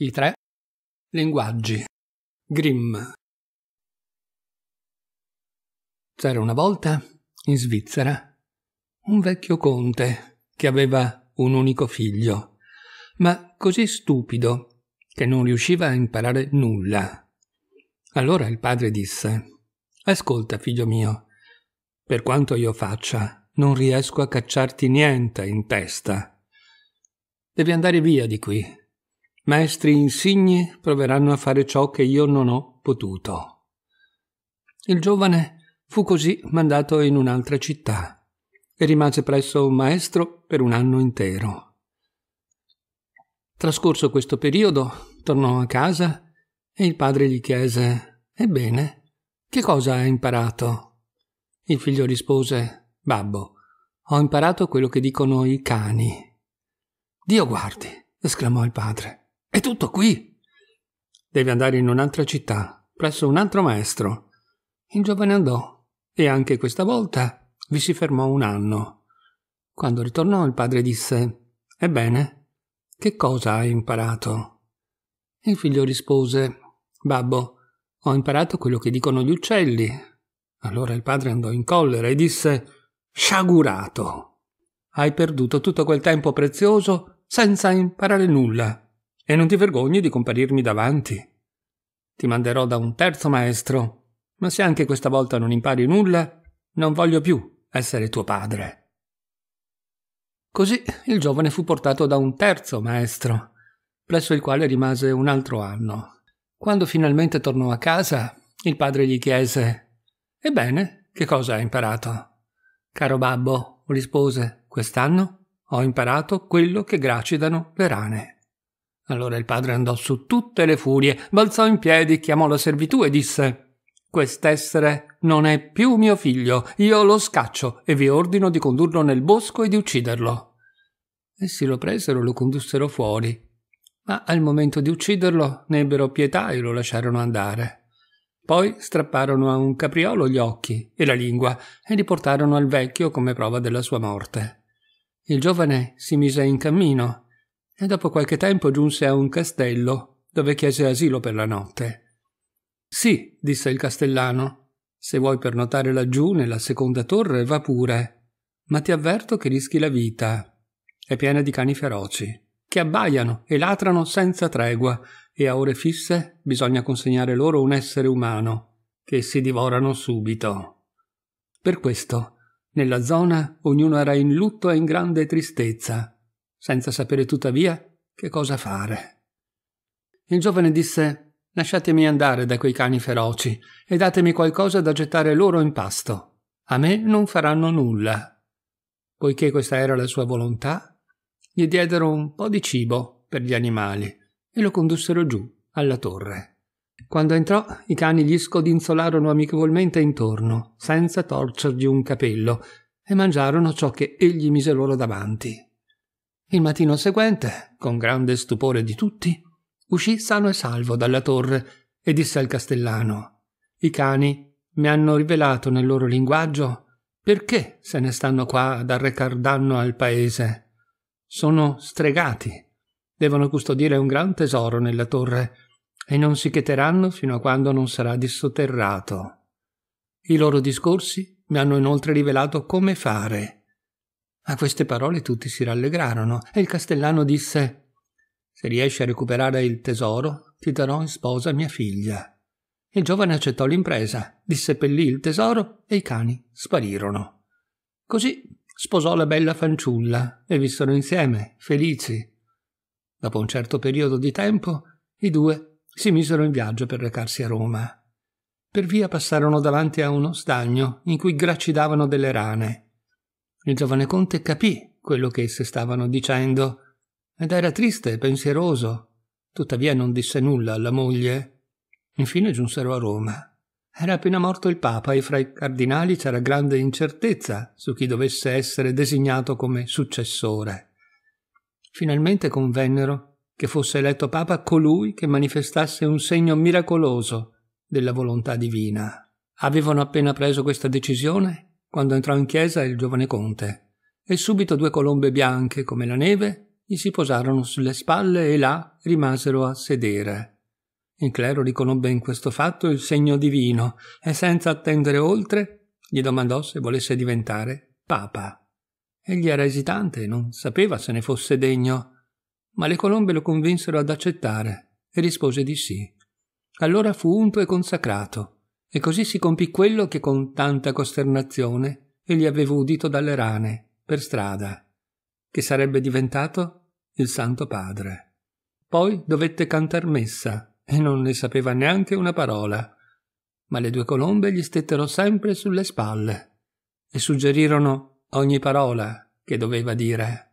I tre linguaggi. Grimm. C'era una volta, in Svizzera, un vecchio conte che aveva un unico figlio, ma così stupido che non riusciva a imparare nulla. Allora il padre disse Ascolta, figlio mio, per quanto io faccia, non riesco a cacciarti niente in testa. Devi andare via di qui Maestri insigni proveranno a fare ciò che io non ho potuto. Il giovane fu così mandato in un'altra città e rimase presso un maestro per un anno intero. Trascorso questo periodo, tornò a casa e il padre gli chiese Ebbene, che cosa hai imparato? Il figlio rispose Babbo, ho imparato quello che dicono i cani. Dio guardi, esclamò il padre. È tutto qui. Devi andare in un'altra città, presso un altro maestro. Il giovane andò e anche questa volta vi si fermò un anno. Quando ritornò il padre disse Ebbene, che cosa hai imparato? Il figlio rispose Babbo, ho imparato quello che dicono gli uccelli. Allora il padre andò in collera e disse Sciagurato. Hai perduto tutto quel tempo prezioso senza imparare nulla e non ti vergogni di comparirmi davanti. Ti manderò da un terzo maestro, ma se anche questa volta non impari nulla, non voglio più essere tuo padre. Così il giovane fu portato da un terzo maestro, presso il quale rimase un altro anno. Quando finalmente tornò a casa, il padre gli chiese Ebbene, che cosa hai imparato? Caro babbo, rispose, quest'anno ho imparato quello che gracidano le rane. Allora il padre andò su tutte le furie, balzò in piedi, chiamò la servitù e disse Quest'essere non è più mio figlio, io lo scaccio e vi ordino di condurlo nel bosco e di ucciderlo. Essi lo presero e lo condussero fuori, ma al momento di ucciderlo ne ebbero pietà e lo lasciarono andare. Poi strapparono a un capriolo gli occhi e la lingua e li portarono al vecchio come prova della sua morte. Il giovane si mise in cammino e dopo qualche tempo giunse a un castello dove chiese asilo per la notte. Sì, disse il castellano, se vuoi pernotare laggiù nella seconda torre va pure, ma ti avverto che rischi la vita. È piena di cani feroci, che abbaiano e latrano senza tregua, e a ore fisse bisogna consegnare loro un essere umano, che si divorano subito. Per questo, nella zona ognuno era in lutto e in grande tristezza, senza sapere tuttavia che cosa fare. Il giovane disse Lasciatemi andare da quei cani feroci e datemi qualcosa da gettare loro in pasto. A me non faranno nulla. Poiché questa era la sua volontà, gli diedero un po di cibo per gli animali e lo condussero giù alla torre. Quando entrò, i cani gli scodinzolarono amichevolmente intorno, senza torcergli un capello, e mangiarono ciò che egli mise loro davanti. Il mattino seguente, con grande stupore di tutti, uscì sano e salvo dalla torre e disse al castellano I cani mi hanno rivelato nel loro linguaggio perché se ne stanno qua ad arrecar danno al paese. Sono stregati. Devono custodire un gran tesoro nella torre e non si cheteranno fino a quando non sarà dissoterrato. I loro discorsi mi hanno inoltre rivelato come fare a queste parole tutti si rallegrarono e il castellano disse Se riesci a recuperare il tesoro, ti darò in sposa mia figlia. Il giovane accettò l'impresa, disseppellì il tesoro e i cani sparirono. Così sposò la bella fanciulla e vissero insieme, felici. Dopo un certo periodo di tempo, i due si misero in viaggio per recarsi a Roma. Per via passarono davanti a uno stagno in cui gracidavano delle rane il giovane conte capì quello che esse stavano dicendo ed era triste e pensieroso. Tuttavia non disse nulla alla moglie. Infine giunsero a Roma. Era appena morto il Papa e fra i cardinali c'era grande incertezza su chi dovesse essere designato come successore. Finalmente convennero che fosse eletto Papa colui che manifestasse un segno miracoloso della volontà divina. Avevano appena preso questa decisione quando entrò in chiesa il giovane conte, e subito due colombe bianche come la neve gli si posarono sulle spalle e là rimasero a sedere. Il clero riconobbe in questo fatto il segno divino e senza attendere oltre gli domandò se volesse diventare papa. Egli era esitante e non sapeva se ne fosse degno, ma le colombe lo convinsero ad accettare e rispose di sì. Allora fu unto e consacrato e così si compì quello che con tanta costernazione egli aveva udito dalle rane, per strada, che sarebbe diventato il Santo Padre. Poi dovette cantar messa e non ne sapeva neanche una parola, ma le due colombe gli stettero sempre sulle spalle e suggerirono ogni parola che doveva dire.